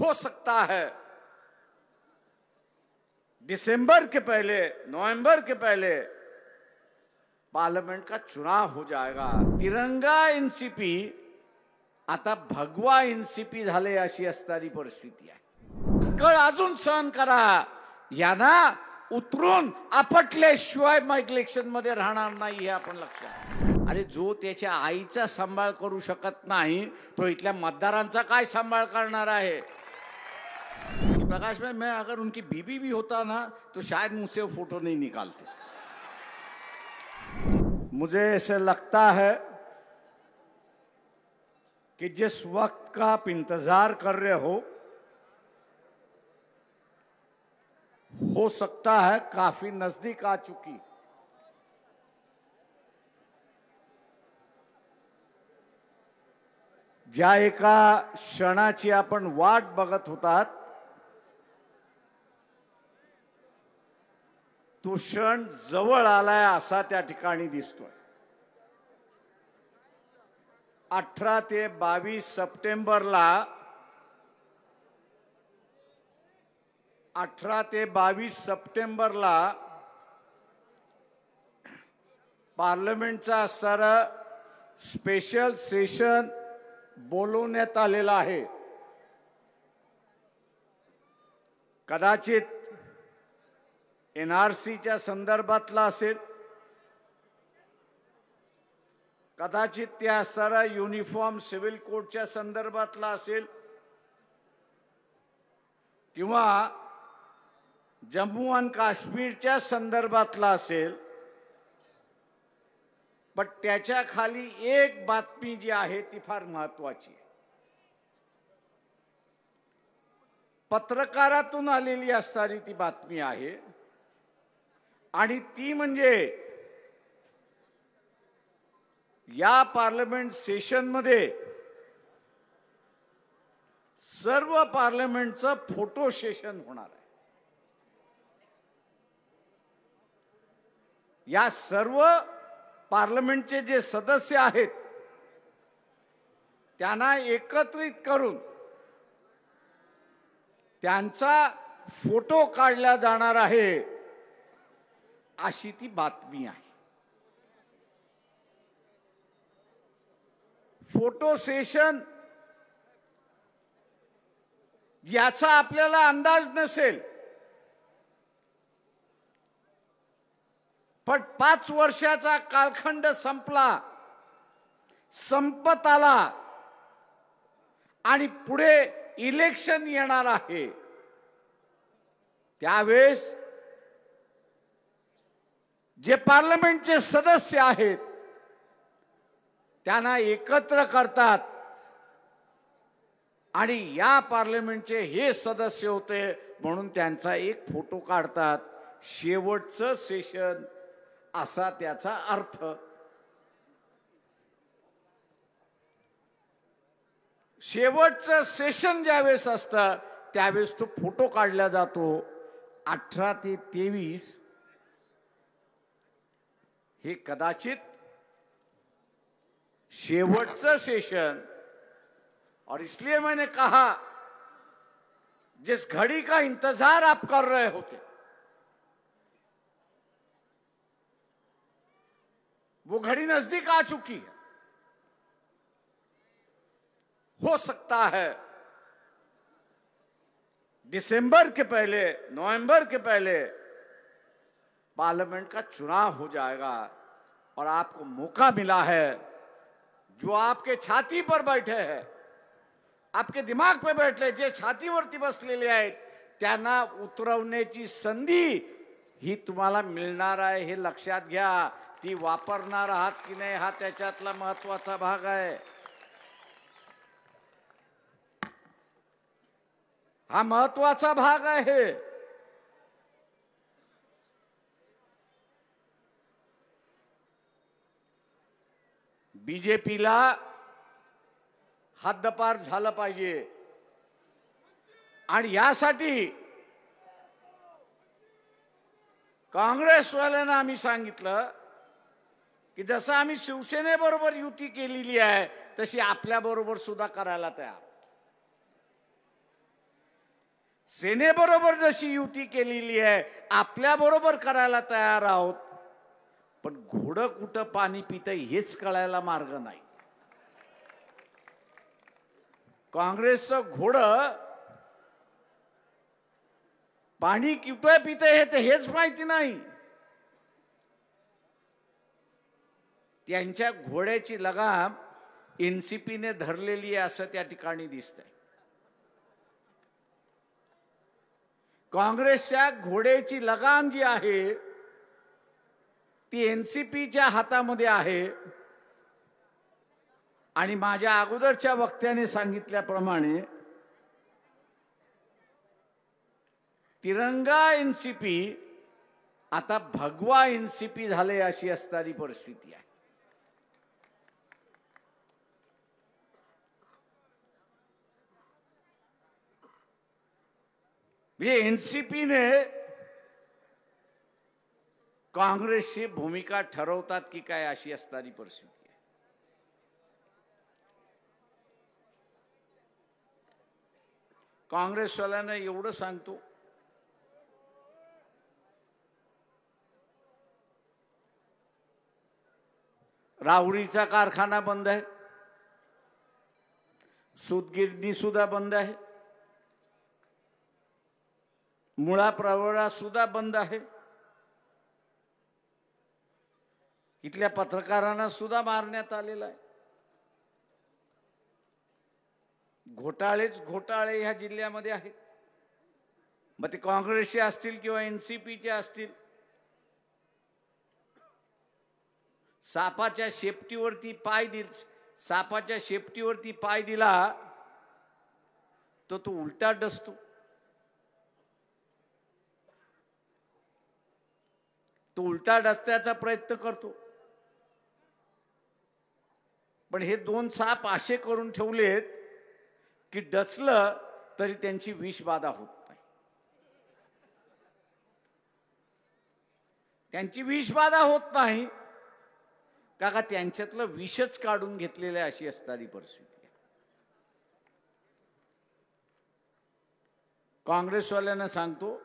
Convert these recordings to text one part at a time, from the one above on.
हो सकता है दिसंबर के पहले नवंबर के पहले पार्लियामेंट का चुनाव हो जाएगा तिरंगा एनसीपी आता भगवा एनसीपी झाले अशी असणारी परिस्थिती आहे कळ अजून सहन करा यांना उतरून आपटल्याशिवाय मग इलेक्शन मध्ये राहणार नाही हे आपण लक्षात अरे जो त्याच्या आईचा सांभाळ करू शकत नाही तो इथल्या मतदारांचा काय सांभाळ करणार आहे प्रकाश भाई मैं अगर उनकी बीबी भी होता ना तो शायद मुझसे वो फोटो नहीं निकालते मुझे ऐसे लगता है कि जिस वक्त का आप इंतजार कर रहे हो हो सकता है काफी नजदीक आ चुकी ज्या एका क्षणाची आपण वाट बघत होतात तो जवळ आलाय असा त्या ठिकाणी दिसतोय अठरा ते बावीस सप्टेंबरला अठरा ते बावीस सप्टेंबरला पार्लमेंटचा सर स्पेशल सेशन बोलवण्यात आलेला आहे कदाचित एन आर सीच्या संदर्भातला असेल कदाचित त्या असणारा युनिफॉर्म सिव्हिल कोडच्या संदर्भातला असेल किंवा जम्मू आणि काश्मीरच्या संदर्भातला असेल पण त्याच्या खाली एक बातमी जी आहे ती फार महत्वाची आहे पत्रकारातून आलेली असणारी ती बातमी आहे आणि ती म्हणजे या पार्लमेंट सेशनमध्ये सर्व पार्लमेंटचं फोटो सेशन होणार आहे या सर्व पार्लमेंटचे जे सदस्य आहेत त्यांना एकत्रित करून त्यांचा फोटो काढला जाणार आहे अशी ती बातमी आहे फोटो सेशन याचा आपल्याला अंदाज नसेल पण पाच वर्षाचा कालखंड संपला संपत आला आणि पुढे इलेक्शन येणार आहे त्यावेळेस जे पार्लमेंटचे सदस्य आहेत त्यांना एकत्र करतात आणि या पार्लमेंटचे हे सदस्य होते म्हणून त्यांचा एक फोटो काढतात शेवटचं सेशन असा त्याचा अर्थ शेवटचं सेशन ज्यावेळेस असतं त्यावेळेस तो फोटो काढला जातो अठरा ते तेवीस हे कदाचित से सेशन और इसलिए मैंने कहा जिस घड़ी का इंतजार आप कर रहे होते वो घड़ी नजदीक आ चुकी है हो सकता है दिसंबर के पहले नवंबर के पहले पार्लियामेंट का चुनाव हो जाएगा और आपको मौका मिला है जो आपके छाती पर बैठे है आपके दिमाग पर बैठले जे छातीवरती बसलेले आहेत त्यांना उतरवण्याची संधी ही तुम्हाला मिळणार आहे हे लक्षात घ्या ती वापरणार आहात की नाही हा त्याच्यातला महत्वाचा भाग आहे हा महत्वाचा भाग आहे बी जे पीला हद्दपार झालं पाहिजे आणि यासाठी काँग्रेसवाल्यांना आम्ही सांगितलं की जसं आम्ही शिवसेनेबरोबर युती केलेली आहे तशी आपल्याबरोबर सुद्धा करायला तयार सेनेबरोबर जशी युती केलेली आहे आपल्याबरोबर करायला तयार आहोत पण घोडं कुठं पाणी पित हेच कळायला मार्ग नाही काँग्रेसचं घोडं पाणी कितोय पित हे तर हेच माहिती नाही त्यांच्या घोड्याची लगाम ने धरलेली आहे असं त्या ठिकाणी दिसतंय काँग्रेसच्या घोड्याची लगाम जी आहे ती एन सी पीच्या हातामध्ये आहे आणि माझ्या अगोदरच्या वक्त्याने सांगितल्याप्रमाणे तिरंगा एन सी पी आता भगवा एन सी पी झाले अशी असणारी परिस्थिती आहे म्हणजे एन सी पीने काँग्रेसची भूमिका ठरवतात की काय अशी असणारी परिस्थिती आहे काँग्रेसवाल्यांना एवढं सांगतो राहुरीचा कारखाना बंद आहे सुदगिरणी सुद्धा बंद आहे मुळा प्रवळा सुद्धा बंद आहे इथल्या पत्रकारांना सुद्धा मारण्यात आलेला आहे घोटाळेच घोटाळे ह्या जिल्ह्यामध्ये आहेत मग ते काँग्रेसचे असतील किंवा एन सी पीचे असतील सापाच्या शेपटीवरती पाय दिल सापाच्या शेपटीवरती पाय दिला तो तो उलटा डसतो तो उलटा डसण्याचा प्रयत्न करतो पण हे दोन साप असे करून ठेवलेत की डसलं तरी त्यांची विषबाधा होत नाही त्यांची विषबाधा होत नाही काका का त्यांच्यातलं विषच काढून घेतलेलं अशी असणारी परिस्थिती काँग्रेसवाल्यांना सांगतो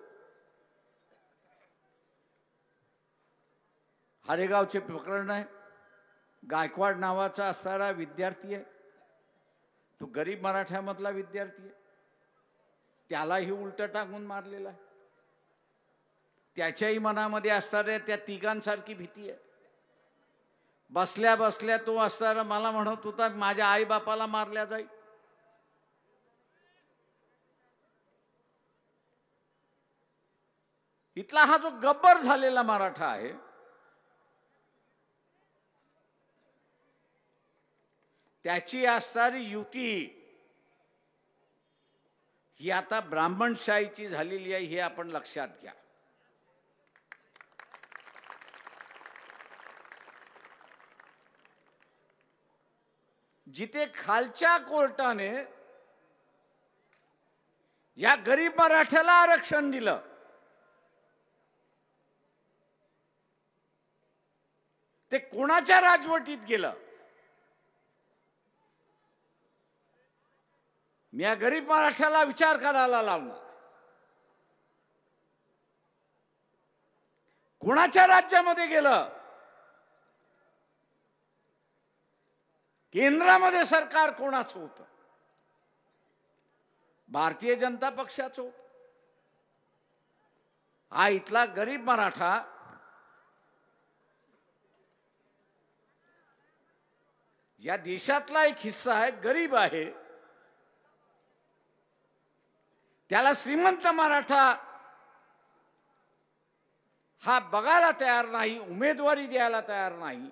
हरेगावचे प्रकरण आहे गायकवाड नावाचा असणारा विद्यार्थी आहे तो गरीब मराठ्यामधला विद्यार्थी आहे त्यालाही उलट टाकून मारलेला आहे त्याच्याही मनामध्ये असणाऱ्या त्या तिघांसारखी भीती आहे बसल्या बसल्या तो असणारा मला म्हणत होता माझ्या आईबापाला मारल्या जाईल इथला हा जो गब्बर झालेला मराठा आहे त्याची असणारी युती ही आता ब्राह्मणशाहीची झालेली आहे हे आपण लक्षात घ्या जिथे खालच्या कोर्टाने या गरीब मराठ्याला आरक्षण दिलं ते कोणाच्या राजवटीत गेलं मी या गरीब महाराष्ट्राला विचार करायला लावणार कोणाच्या राज्यामध्ये गेलं केंद्रामध्ये सरकार कोणाचं होत भारतीय जनता पक्षाचं होत हा इथला गरीब मराठा या देशातला एक हिस्सा आहे गरीब आहे त्याला श्रीमंत मराठा हा बघायला तयार नाही उमेदवारी द्यायला तयार नाही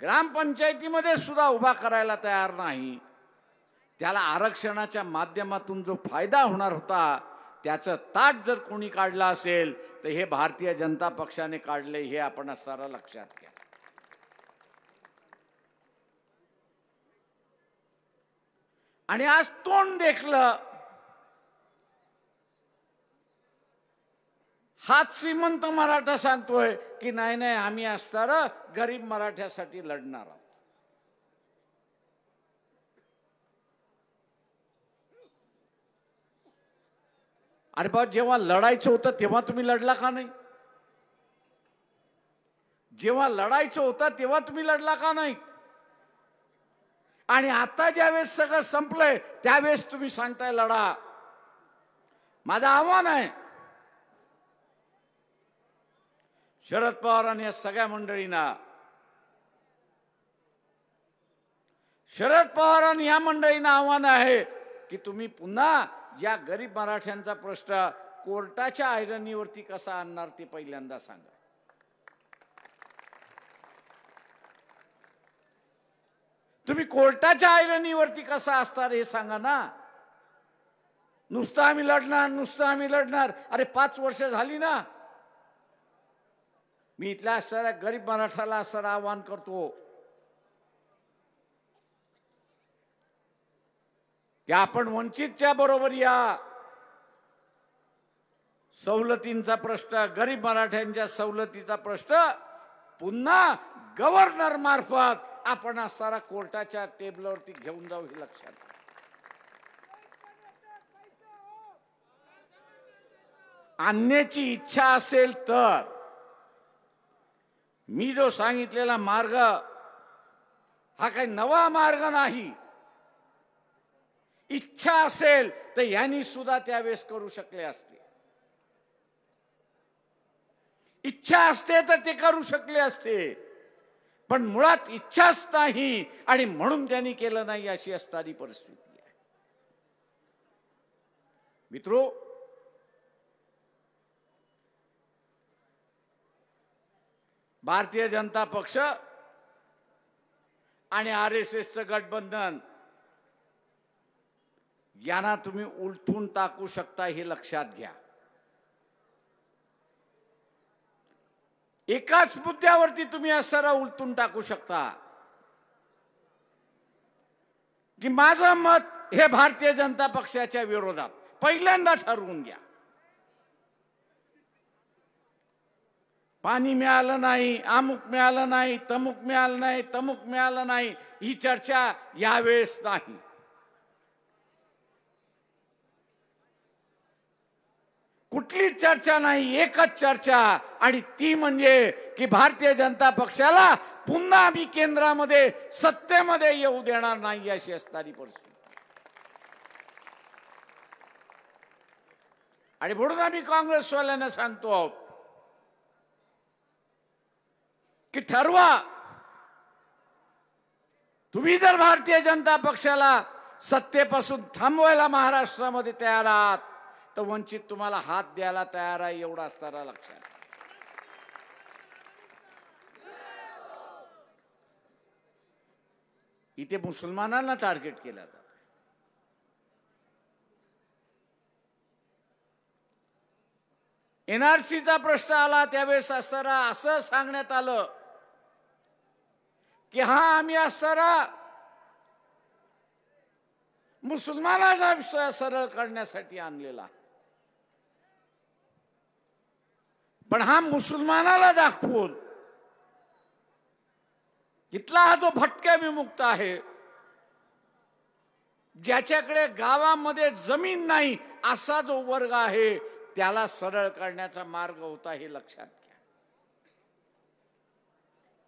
ग्रामपंचायतीमध्ये सुद्धा उभा करायला तयार नाही त्याला आरक्षणाच्या माध्यमातून जो फायदा होणार होता त्याचं ताट जर कोणी काढलं असेल तर हे भारतीय जनता पक्षाने काढले हे आपण सारा लक्षात घ्या आणि आज तोंड देखलं हाच श्रीमंत मराठा सांगतोय की नाही नाही आम्ही असताना गरीब मराठ्यासाठी लढणार आहोत अरे बा जेव्हा लढायचं होतं तेव्हा तुम्ही लढला का नाही जेव्हा लढायचं होतं तेव्हा तुम्ही लढला का नाही आणि आता ज्यावेळेस सगळं संपलंय त्यावेळेस तुम्ही सांगताय लढा माझं आव्हान आहे शरद पवार आणि या सगळ्या मंडळींना शरद पवार आणि या मंडळींना आव्हान आहे की तुम्ही पुन्हा या गरीब मराठ्यांचा प्रश्न कोर्टाच्या आयरणीवरती कसा आणणार ते पहिल्यांदा सांगा तुम्ही कोर्टाच्या आयरणीवरती कसा असणार हे सांगा ना नुसतं आम्ही लढणार नुसतं आम्ही लढणार अरे पाच वर्ष झाली ना मी इथल्या असणाऱ्या गरीब मराठाला असणारं आवाहन करतो की आपण वंचितच्या बरोबर या सवलतींचा प्रश्न गरीब मराठ्यांच्या सवलतीचा प्रश्न पुन्हा गव्हर्नर मार्फत आपण असणारा कोर्टाच्या टेबलवरती घेऊन जाऊ हे लक्षात आणण्याची इच्छा असेल तर मी जो सांगितलेला मार्ग हा काही नवा मार्ग नाही इच्छा असेल तर यांनी सुद्धा त्यावेळेस करू शकले असते इच्छा असते तर ते करू शकले असते पण मुळात इच्छाच नाही आणि म्हणून त्यांनी केलं नाही अशी असणारी परिस्थिती आहे मित्रो भारतीय जनता पक्ष आणि आर एस एसचं गठबंधन यांना तुम्ही उलथून टाकू शकता हे लक्षात घ्या एकाच मुद्द्यावरती तुम्ही असा उलटून टाकू शकता की माझं मत हे भारतीय जनता पक्षाच्या विरोधात पहिल्यांदा ठरवून घ्या पाणी मिळालं नाही अमुक मिळालं नाही तमुक मिळालं नाही तमुक मिळालं नाही ही चर्चा यावेळेस नाही कुठलीच चर्चा नाही एकच चर्चा आणि ती म्हणजे की भारतीय जनता पक्षाला पुन्हा आम्ही केंद्रामध्ये सत्तेमध्ये येऊ देणार नाही अशी असणारी परिस्थिती आणि म्हणून आम्ही काँग्रेसवाल्यांना सांगतो आहोत की ठरवा तुम्ही जर भारतीय जनता पक्षाला सत्तेपासून थांबवायला महाराष्ट्रामध्ये तयार आहात तर वंचित तुम्हाला हात द्यायला तयार आहे एवढा असताना लक्षात इथे मुसलमानांना टार्गेट केलं जात एनआरसीचा प्रश्न आला त्यावेळेस असताना असं सांगण्यात आलं की हा आम्ही असणारा मुसलमानाचा विषय सरळ करण्यासाठी आणलेला पण हा मुसलमानाला दाखवून इथला हा जो भटक्या विमुक्त आहे ज्याच्याकडे गावामध्ये जमीन नाही असा जो वर्ग आहे त्याला सरळ करण्याचा मार्ग होता हे लक्षात घ्या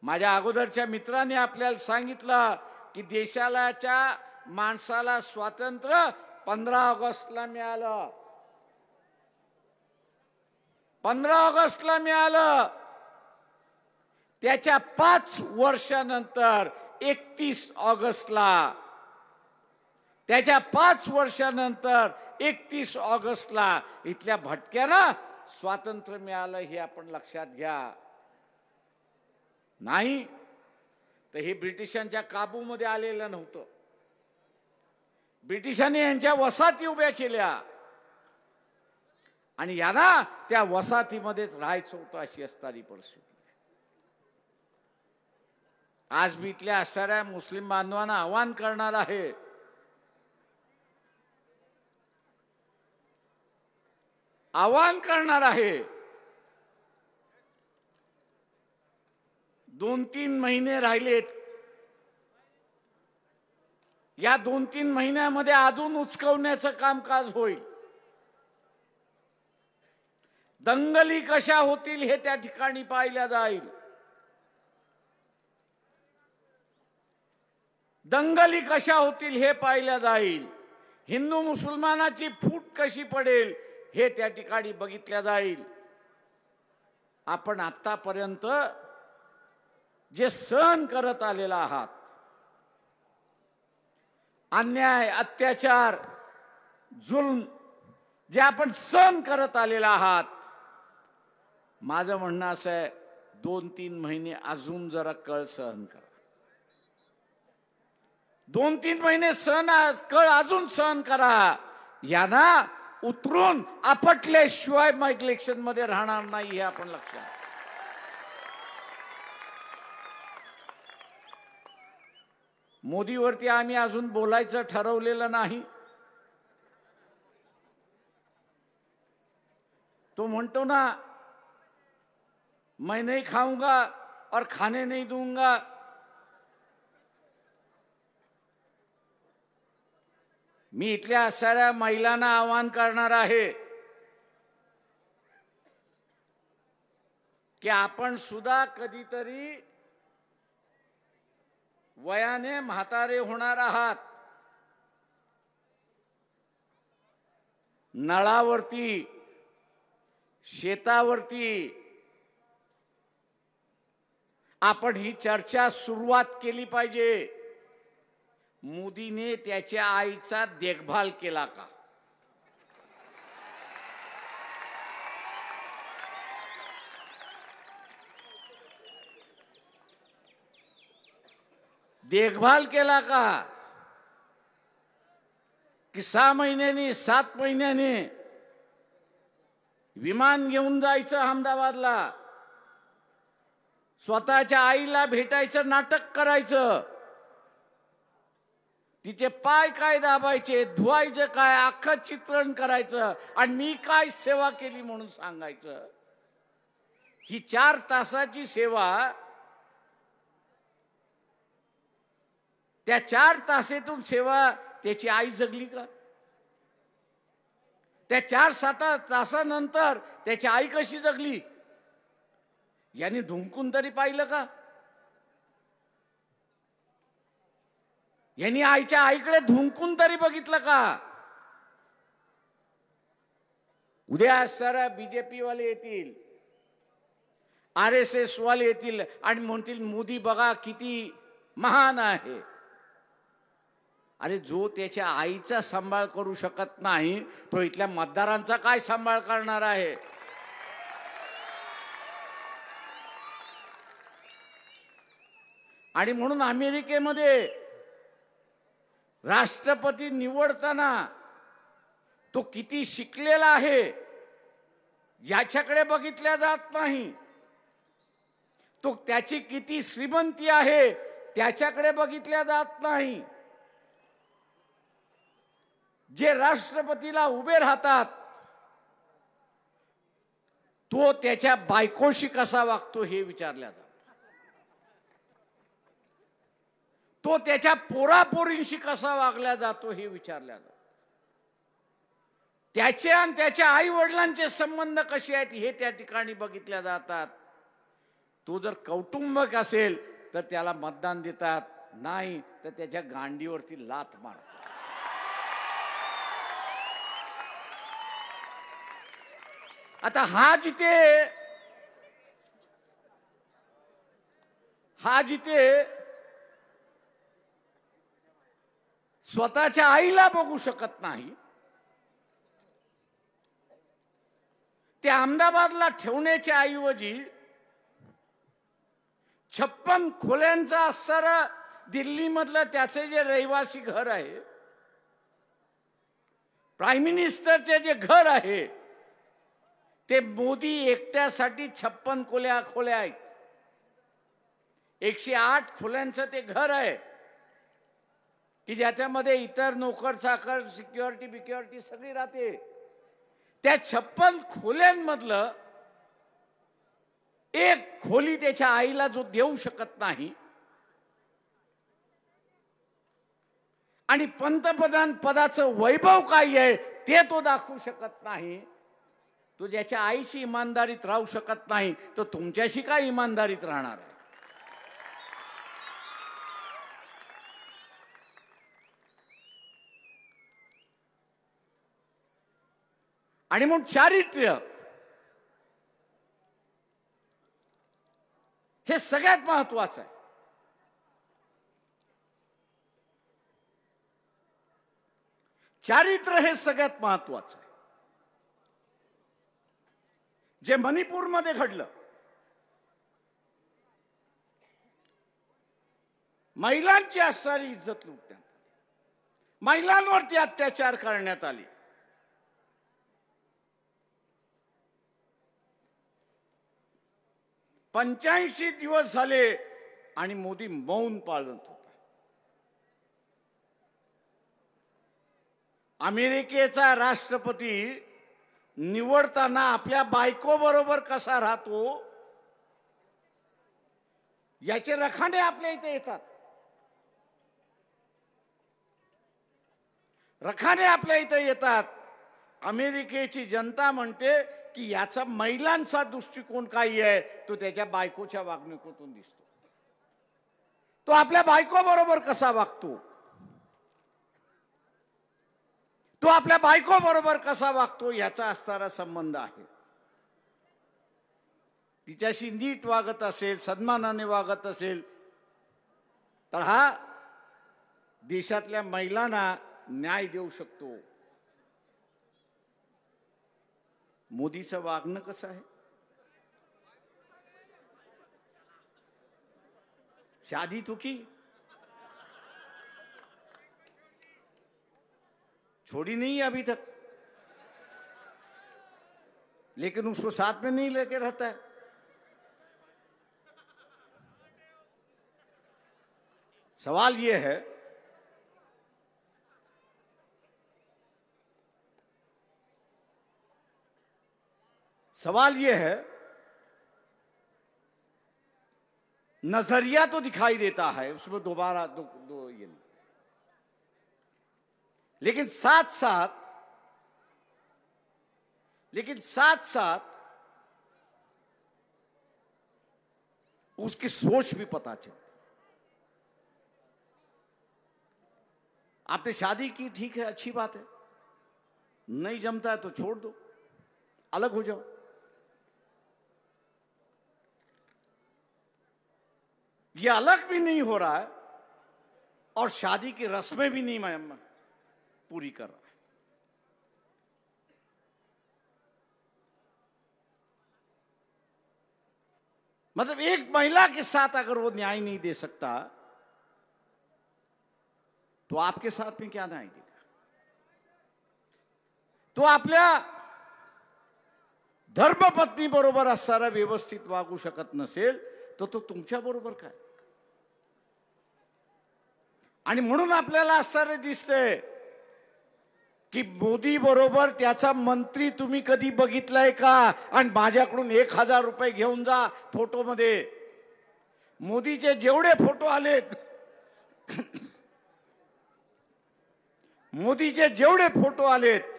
माझ्या अगोदरच्या मित्राने आपल्याला सांगितलं की देशालाच्या माणसाला स्वातंत्र्य पंधरा ऑगस्टला मिळालं पंधरा ऑगस्टला मिळालं त्याच्या पाच वर्षानंतर एकतीस ऑगस्टला त्याच्या पाच वर्षानंतर एकतीस ऑगस्टला इथल्या भटक्यांना स्वातंत्र्य मिळालं हे आपण लक्षात घ्या नाही तर हे ब्रिटिशांच्या काबूमध्ये आलेलं नव्हतं ब्रिटिशांनी यांच्या वसाहती उभ्या केल्या आणि यांना त्या वसाहतीमध्येच राहायचं होतं अशी असणारी परिस्थिती आज मी इथल्या असणाऱ्या मुस्लिम बांधवांना आवाहन करणार आहे आवाहन करणार आहे दोन तीन महिने राहिलेत या दोन तीन महिन्यामध्ये अजून उचकवण्याचं कामकाज होईल दंगली कशा होतील हे त्या ठिकाणी पाहिल्या जाईल दंगली कशा होतील हे पाहिल्या जाईल हिंदू मुसलमानाची फूट कशी पडेल हे त्या ठिकाणी बघितल्या जाईल आपण आतापर्यंत जे सहन करत आलेला आहात अन्याय अत्याचार जुलम जे आपण सहन करत आलेला आहात माझं म्हणणं असं आहे दोन तीन महिने अजून जरा कळ सहन करा दोन तीन महिने सहन कळ अजून सहन करा यांना उतरून आपटल्याशिवाय मग मध्ये राहणार नाही हे आपण लक्षात मोदीवरती आम्ही अजून बोलायचं ठरवलेलं नाही तो म्हणतो ना मैं नहीं खाऊंगा और खाने नहीं दूंगा मी इथल्या असणाऱ्या महिलांना आवाहन करणार आहे की आपण सुद्धा कधीतरी वयाने म्हातारे होणार आहात नळावरती शेतावरती आपण ही चर्चा सुरुवात केली पाहिजे मोदीने त्याच्या आईचा देखभाल केला का देखभाल केला का की सहा महिन्यानी सात महिन्याने विमान घेऊन जायचं अहमदाबादला स्वतःच्या आईला भेटायचं नाटक करायचं तिचे पाय काय दाबायचे धुवायचं काय अख्खं चित्रण करायचं आणि मी काय सेवा केली म्हणून सांगायचं ही चार तासाची सेवा त्या चार तासेतून सेवा त्याची आई जगली का त्या चार सात तासानंतर त्याची आई कशी जगली यांनी ढुंकून तरी पाहिलं का यांनी आईच्या आईकडे धुंकून तरी बघितलं का उद्या सर बीजेपी वाले येतील आर एस एस वाले येतील आणि म्हणतील मोदी बघा किती महान आहे अरे जो त्याच्या आईचा सांभाळ करू शकत नाही तो इथल्या मतदारांचा काय सांभाळ करणार आहे आणि म्हणून अमेरिकेमध्ये राष्ट्रपती निवडताना तो किती शिकलेला आहे याच्याकडे बघितल्या जात नाही तो त्याची किती श्रीमंती आहे त्याच्याकडे बघितल्या जात नाही जे राष्ट्रपतीला उभे राहतात तो त्याच्या बायकोशी कसा वागतो हे विचारल्या जात तो त्याच्या पोरापोरींशी कसा वागला जातो हे विचारल्या जात त्याचे आणि त्याच्या आई वडिलांचे संबंध कसे आहेत हे त्या ठिकाणी बघितल्या जातात तो जर कौटुंबक असेल तर त्याला मतदान देतात नाही तर त्याच्या गांडीवरती लात मारतात आता हा जिथे हा जिथे स्वतःच्या आईला बघू शकत नाही ते अहमदाबादला ठेवण्याच्या ऐवजी छप्पन खोल्यांचा दिल्ली दिल्लीमधलं त्याचे जे रहिवासी घर आहे प्राईम मिनिस्टरचे जे घर आहे ते मोदी एकट्यासाठी छप्पन खोल्या खोल्या आहेत एकशे आठ खोल्यांचं ते घर आहे की ज्याच्यामध्ये इतर नोकर चाकर सिक्युरिटी बिक्युरिटी सगळी राहते त्या छप्पन खोल्यांमधलं एक खोली त्याच्या आईला जो देऊ शकत नाही आणि पंतप्रधान पदाचं वैभव काय आहे ते तो दाखवू शकत नाही तो ज्याच्या आईशी इमानदारीत राहू शकत नाही तो तुमच्याशी काय इमानदारीत राहणार आहे आणि मग चारित्र्य हे सगळ्यात महत्वाचं आहे चारित्र्य हे सगळ्यात महत्वाचं जे मणिपूरमध्ये घडलं महिलांची असणारी इज्जत लुटण्यात महिलांवरती अत्याचार करण्यात आले पंच्याऐंशी दिवस झाले आणि मोदी मौन पाळत होता अमेरिकेचा राष्ट्रपती निवडताना आपल्या बायकोबरोबर कसा राहतो याचे रखाने आपल्या इथे येतात रखाने आपल्या इथे येतात अमेरिकेची जनता म्हणते की याचा महिलांचा दृष्टिकोन काही आहे तो त्याच्या बायकोच्या वागणुकीतून दिसतो तो आपल्या बायकोबरोबर कसा वागतो तो आपल्या बायको बरोबर कसा वागतो ह्याचा असणारा संबंध आहे तिच्याशी नीट वागत असेल सन्मानाने वागत असेल तर हा देशातल्या महिलांना न्याय देऊ शकतो मोदीचं वागणं कसं आहे शादी तुकी छोड़ी नहीं है अभी तक लेकिन उसको साथ में नहीं लेके रहता है सवाल यह है सवाल यह है नजरिया तो दिखाई देता है उसमें दोबारा दो, दो ये नहीं लेकिन साथ साथ लेकिन साथ साथ उसकी सोच भी पता चलती आपने शादी की ठीक है अच्छी बात है नहीं जमता है तो छोड़ दो अलग हो जाओ ये अलग भी नहीं हो रहा है और शादी की रस्में भी नहीं पूरी कर रहा है मतलब एक महिला के साथ अगर वो न्याय नहीं दे सकता तो आपके साथ में क्या न्याय देगा तो आपल्या धर्मपत्नी बरोबर असणारा व्यवस्थित वागू शकत नसेल तर तो तुमच्या बरोबर काय आणि म्हणून आपल्याला आश्चर्य दिसतंय की मोदी बरोबर त्याचा मंत्री तुम्ही कधी बघितलाय का आणि माझ्याकडून एक हजार रुपये घेऊन जा फोटो मध्ये मोदीचे जेवढे फोटो आलेत मोदीचे जेवढे फोटो आलेत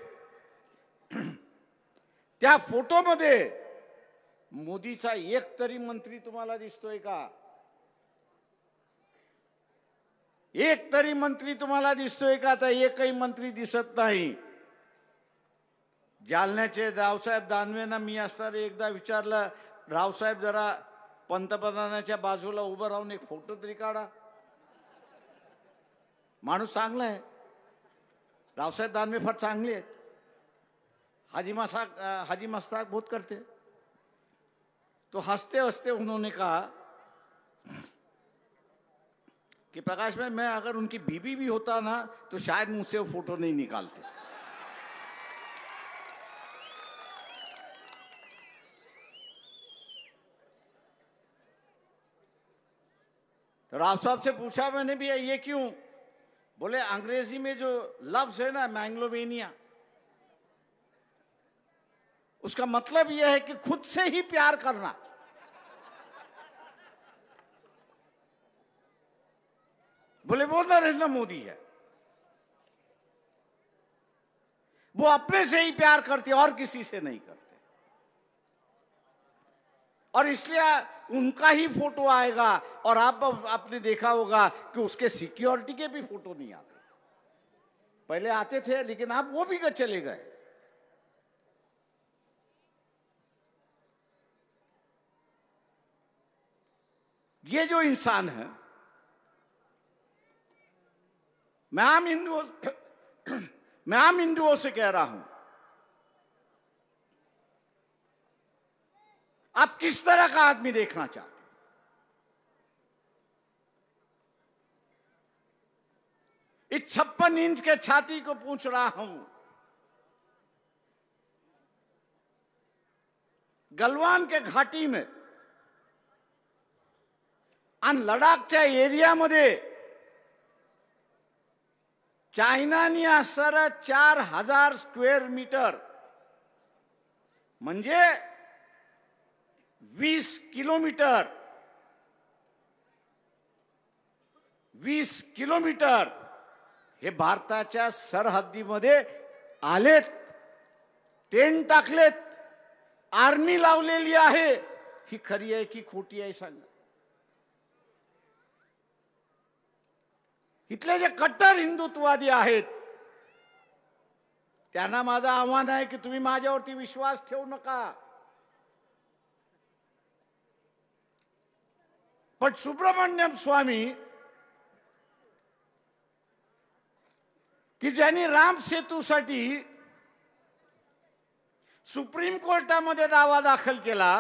त्या फोटो मध्ये मोदीचा एक तरी मंत्री तुम्हाला दिसतोय का एक तरी मंत्री तुम्हाला दिसतोय का आता एकही मंत्री दिसत नाही जालन्याचे रावसाहेब दानवेना मी असताना एकदा विचारलं रावसाहेब जरा पंतप्रधानाच्या बाजूला उभं राहून एक फोटो तरी काढा माणूस चांगला आहे रावसाहेब दानवे फार चांगले आहेत हाजी मसाक हाजी मस्ताक भूत करते तो हसते हसते उन्होंने कहा कि प्रकाश भाई मैं अगर उनकी बीबी भी होता ना तो शायद मुझसे वो फोटो नहीं निकालते तो राव साहब से पूछा मैंने भी ये क्यों बोले अंग्रेजी में जो लफ्ज है ना मैंग्लोवेनिया उसका मतलब यह है कि खुद से ही प्यार करना बोले वो नरेंद्र मोदी है वो अपने से ही प्यार करते और किसी से नहीं करते और इसलिए उनका ही फोटो आएगा और आप आपने देखा होगा कि उसके सिक्योरिटी के भी फोटो नहीं आते पहले आते थे लेकिन आप वो भी चले गए ये जो इंसान है मैं आम हिंदुओं मैं आम हिंदुओं से कह रहा हूं आप किस तरह का आदमी देखना चाहते इस छप्पन इंच के छाती को पूछ रहा हूं गलवान के घाटी में आणि एरिया में चायनानी सर चार हजार स्क्वेअर मीटर म्हणजे वीस किलोमीटर वीस किलोमीटर हे भारताच्या सरहद्दीमध्ये आलेत टेन टाकलेत आर्मी लावलेली आहे ही खरी आहे की खोटी आहे सांगा इथले जे कट्टर हिंदुत्ववादी आहेत त्यांना माझं आव्हान आहे की तुम्ही माझ्यावरती विश्वास ठेवू नका पण सुब्रमण्यम स्वामी की ज्यांनी राम सेतूसाठी सुप्रीम कोर्टामध्ये दावा दाखल केला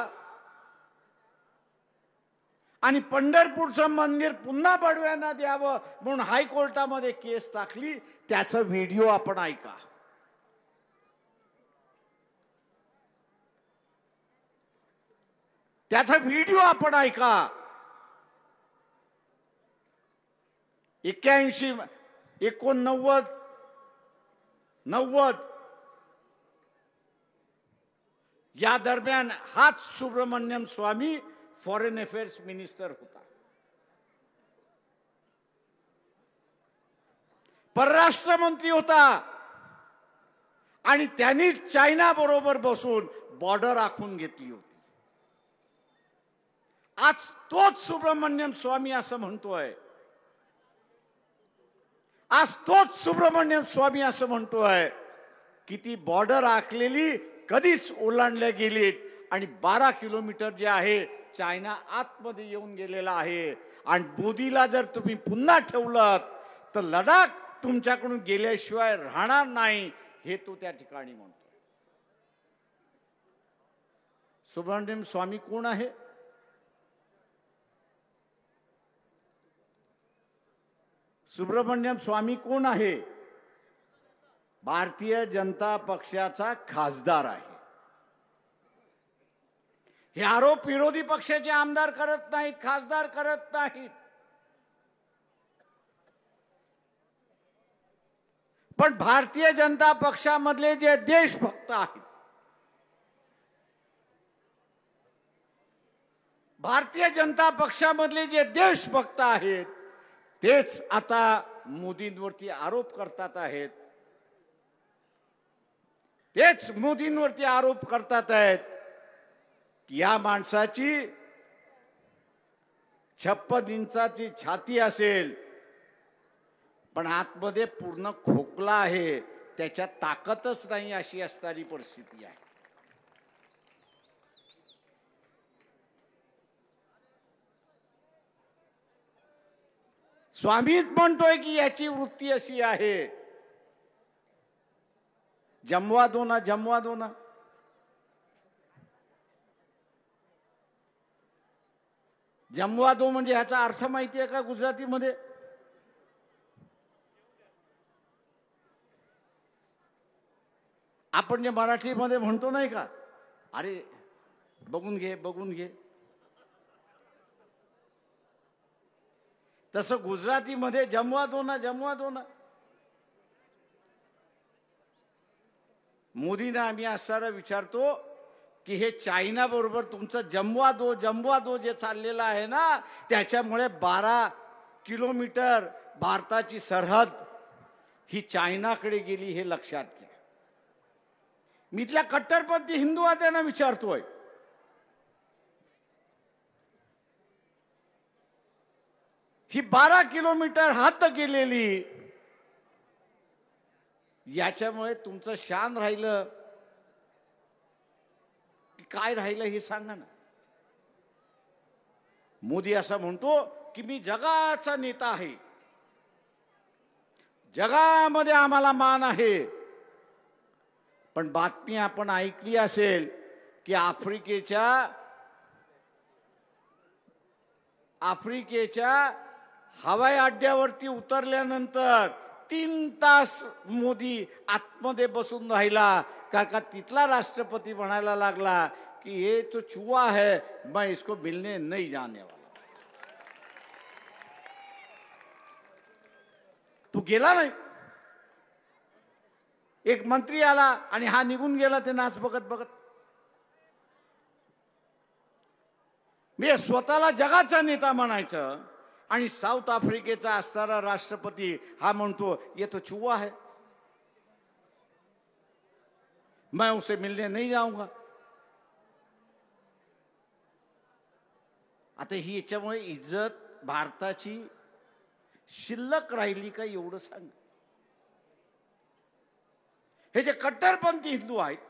आणि पंढरपूरचं मंदिर पुन्हा बडव्यांना द्यावं म्हणून हायकोर्टामध्ये केस टाकली त्याचा व्हिडिओ आपण ऐका त्याचा व्हिडिओ आपण ऐका एक्क्याऐंशी एकोणनव्वद नव्वद या दरम्यान हाच Subramanian Swamy foreign affairs minister होता परराष्ट्र मंत्री होता आणि त्यांनी चायना बरोबर बसून बॉर्डर आखून घेतली होती आज तोच सुब्रमण्यम स्वामी असं म्हणतोय आज तोच सुब्रमण्यम स्वामी असं म्हणतोय की ती बॉर्डर आखलेली कधीच ओलांडल्या गेलीत आणि बारा किलोमीटर जे आहे चायना आतमध्ये येऊन गेलेला आहे आणि मोदीला जर तुम्ही पुन्हा ठेवलं तर लडाख तुमच्याकडून गेल्याशिवाय राहणार नाही हे तो त्या ठिकाणी म्हणतो सुब्रमण्यम स्वामी कोण आहे सुब्रमण्यम स्वामी कोण आहे भारतीय जनता पक्षाचा खासदार आहे हे आरोप विरोधी पक्षाचे आमदार करत नाहीत खासदार करत नाहीत पण भारतीय जनता पक्षामधले जे देशभक्त आहेत भारतीय जनता पक्षामधले जे देशभक्त आहेत तेच आता मोदींवरती आरोप करतात आहेत तेच मोदींवरती आरोप करतात आहेत या माणसाची छप्पन इंचाची छाती असेल पण आतमध्ये पूर्ण खोकला आहे त्याच्यात ताकदच नाही अशी असणारी परिस्थिती आहे स्वामीच म्हणतोय की याची वृत्ती अशी आहे जमवा दोना जमवा दोना जमवा दो म्हणजे ह्याचा अर्थ माहिती आहे का गुजरातीमध्ये आपण जे मराठीमध्ये म्हणतो नाही का अरे बघून घे बघून घे तसं गुजरातीमध्ये जमवा दो ना जमवा दो ना मोदींना आम्ही असणारा विचारतो की हे चायनाबरोबर तुमचं जमवा दो जमवा दो जे चाललेलं आहे ना त्याच्यामुळे बारा किलोमीटर भारताची सरहद ही चायनाकडे गेली हे लक्षात घ्या मी इथल्या कट्टरपंथी हिंदू त्यांना विचारतोय ही बारा किलोमीटर हात गेलेली याच्यामुळे तुमचं शान राहिलं काय राहिलं हे सांगा ना मोदी असं म्हणतो की मी जगाचा नेता आहे जगामध्ये आम्हाला मान आहे पण बातमी आपण ऐकली असेल की आफ्रिकेच्या आफ्रिकेच्या हवाई अड्ड्यावरती उतरल्यानंतर तीन तास मोदी आतमध्ये बसून राहिला का का तिथला राष्ट्रपती म्हणायला लागला की हे तो चुवा आहे मैं इसको मिलने नाही जाने वाला तू गेला नाही एक मंत्री आला आणि हा निघून गेला ते नाच बघत बघत मी स्वतःला जगाचा नेता म्हणायचं आणि साऊथ आफ्रिकेचा असणारा राष्ट्रपती हा म्हणतो ये तो चुवा आहे मैं उसे मिलने नाही जाऊंगा आता ही याच्यामुळे इज्जत भारताची शिल्लक राहिली का एवढं सांग हे जे कट्टरपंथी हिंदू आहेत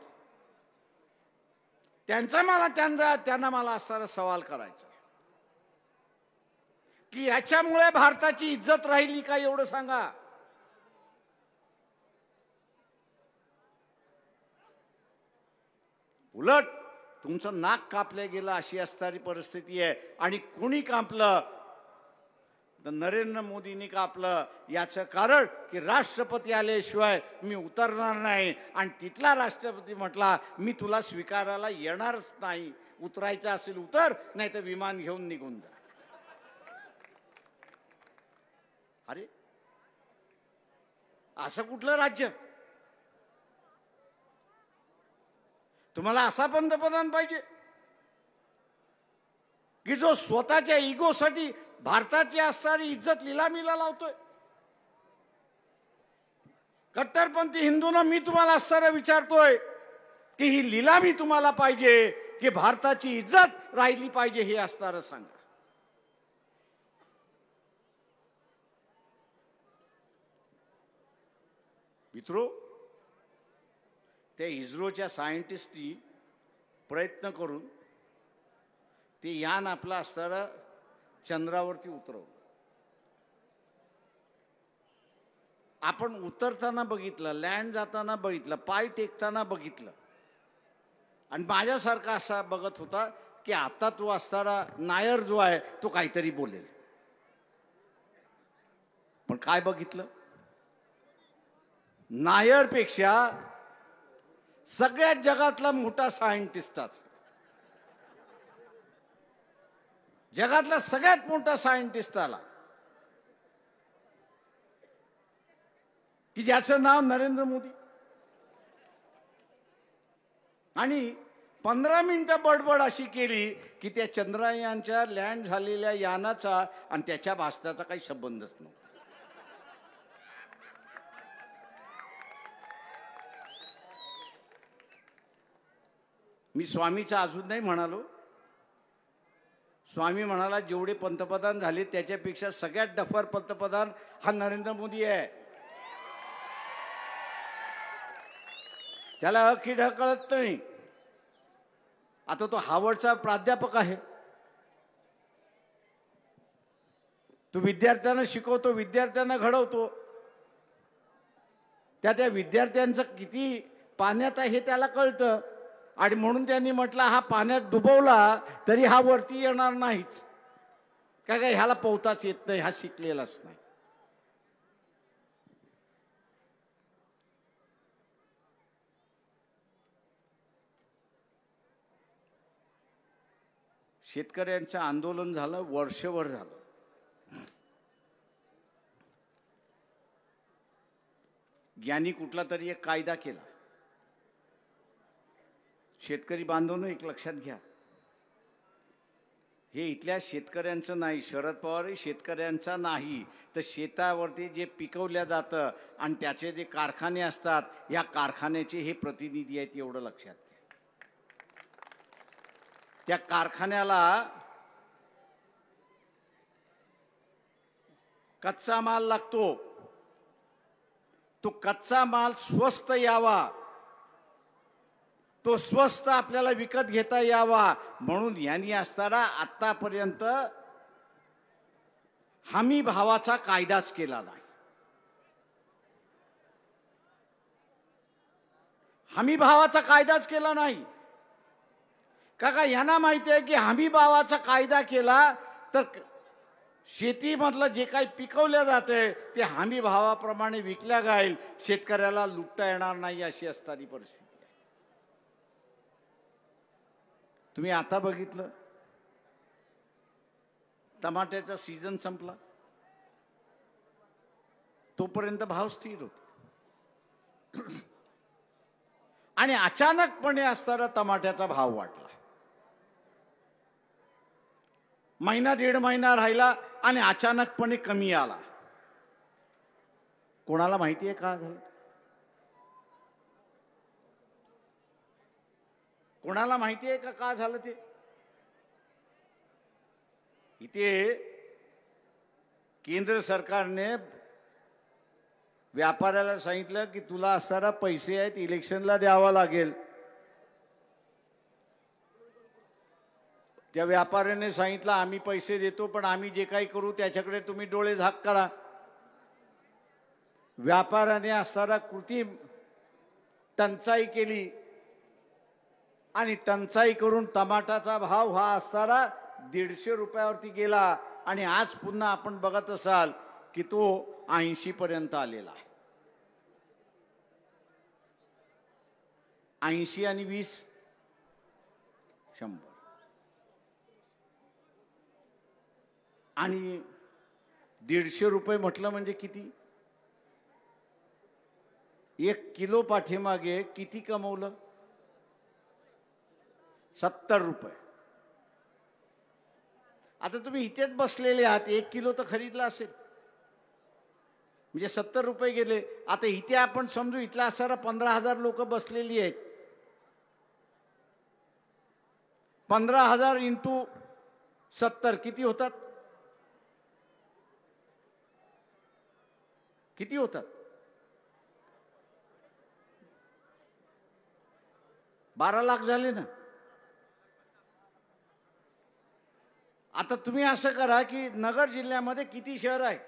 त्यांचा मला त्यांचा त्यांना मला असणारा सवाल करायचा की याच्यामुळे भारताची इज्जत राहिली का एवढं सांगा उलट तुमचं नाक कापलं गेलं अशी असणारी परिस्थिती आहे आणि कोणी कापलं तर नरेंद्र मोदींनी कापलं याचं कारण की राष्ट्रपती आल्याशिवाय मी उतरणार नाही आणि तिथला राष्ट्रपती म्हटला मी तुला स्वीकारायला येणारच नाही उतरायचं असेल उतर नाही तर विमान घेऊन निघून जा अरे असं कुठलं राज्य तुम्हाला असा पंतप्रधान पाहिजे की जो स्वतःच्या इगोसाठी भारताची असणारी इज्जत लिलामीला लावतोय कट्टरपंथी हिंदूंना मी तुम्हाला असणारा विचारतोय की ही लिलामी तुम्हाला पाहिजे की भारताची इज्जत राहिली पाहिजे हे असणार सांगा मित्रो त्या इस्रोच्या सायंटिस्टनी प्रयत्न करून ते यान आपलं असताना चंद्रावरती उतरवलं आपण उतरताना बघितलं लँड जाताना बघितलं पाय टेकताना बघितलं आणि माझ्यासारखा असा बघत होता की आता तो असणारा नायर जो आहे तो काहीतरी बोलेल पण काय बघितलं नायरपेक्षा सगळ्या जगातला मोठा सायंटिस्टच जगातला सगळ्यात मोठा सायंटिस्ट आला की ज्याचं नाव नरेंद्र मोदी आणि पंधरा मिनिटं बडबड अशी केली की त्या चंद्रायांच्या लँड झालेल्या यानाचा आणि त्याच्या भाषणाचा काही संबंधच नव्हता मी स्वामीचा अजून नाही म्हणालो स्वामी म्हणाला जेवढे पंतप्रधान झाले त्याच्यापेक्षा सगळ्यात डफर पंतप्रधान हा नरेंद्र मोदी आहे त्याला अखिड कळत नाही आता तो हावडचा प्राध्यापक आहे तो विद्यार्थ्यांना शिकवतो विद्यार्थ्यांना घडवतो त्या त्या विद्यार्थ्यांचं किती पाण्यात आहे त्याला कळतं आणि म्हणून त्यांनी म्हटलं हा पाण्यात डुबवला तरी हा वरती येणार नाहीच काय काय ह्याला पोहताच येत नाही हा शिकलेलाच नाही शेतकऱ्यांचं आंदोलन झालं वर्षभर झालं यांनी कुठला तरी एक कायदा केला शेतकरी बांधवनं एक लक्षात घ्या हे इथल्या शेतकऱ्यांचं नाही शरद पवार शेतकऱ्यांचा नाही तर शेतावरती जे पिकवल्या जातं आणि त्याचे जे कारखाने असतात या कारखान्याचे हे प्रतिनिधी आहेत एवढं लक्षात घ्या त्या कारखान्याला कच्चा माल लागतो तो कच्चा माल स्वस्त यावा तो स्वस्त आपल्याला विकत घेता यावा म्हणून यांनी असताना आतापर्यंत हमी भावाचा कायदाच केला नाही हमी भावाचा कायदाच केला नाही काका यांना माहिती आहे की हमी भावाचा कायदा केला तर शेतीमधलं जे काही पिकवलं जाते ते हमी भावाप्रमाणे विकल्या जाईल शेतकऱ्याला लुटता येणार नाही अशी असणारी परिस्थिती तुम्ही आता बघितलं टमाट्याचा सीजन संपला तोपर्यंत भाव स्थिर होतो आणि अचानकपणे असताना टमाट्याचा भाव वाटला, महिना दीड महिना राहिला आणि अचानकपणे कमी आला कोणाला माहिती आहे का झालं कोणाला माहिती आहे का का झालं ते इथे केंद्र सरकारने व्यापाऱ्याला सांगितलं की तुला असणारा पैसे आहेत इलेक्शनला द्यावा लागेल त्या व्यापाऱ्याने सांगितलं आम्ही पैसे देतो पण आम्ही जे काही करू त्याच्याकडे तुम्ही डोळे झाक करा व्यापाऱ्याने असणारा कृती टंचाई केली आणि टंचाई करून टमाटाचा भाव हा असताना दीडशे रुपयावरती गेला आणि आज पुन्हा आपण बघत असाल की तो ऐंशीपर्यंत आलेला आहे ऐंशी आणि वीस शंभर आणि दीडशे रुपये म्हटलं म्हणजे किती एक किलो पाठीमागे किती कमवलं सत्तर रुपये आता तुम्ही इथेच बसलेले आहात एक किलो तर खरीदला असेल म्हणजे सत्तर रुपये गेले आता इथे आपण समजू इथला असणारा पंधरा हजार लोक बसलेली आहेत पंधरा हजार इंटू सत्तर किती होतात किती होतात बारा लाख झाले ना आता तुम्ही असं करा की नगर जिल्ह्यामध्ये किती शहरं आहेत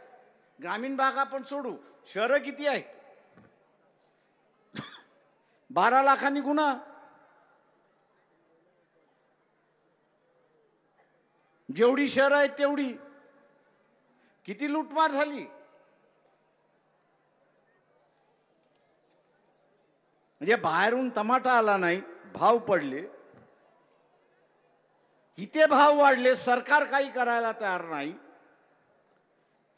ग्रामीण भाग आपण सोडू शहरं किती आहेत बारा लाखांनी गुन्हा जेवढी शहरं आहेत तेवढी किती लूटमार झाली म्हणजे बाहेरून टमाटा आला नाही भाव पडले इथे भाव वाढले सरकार काही करायला तयार नाही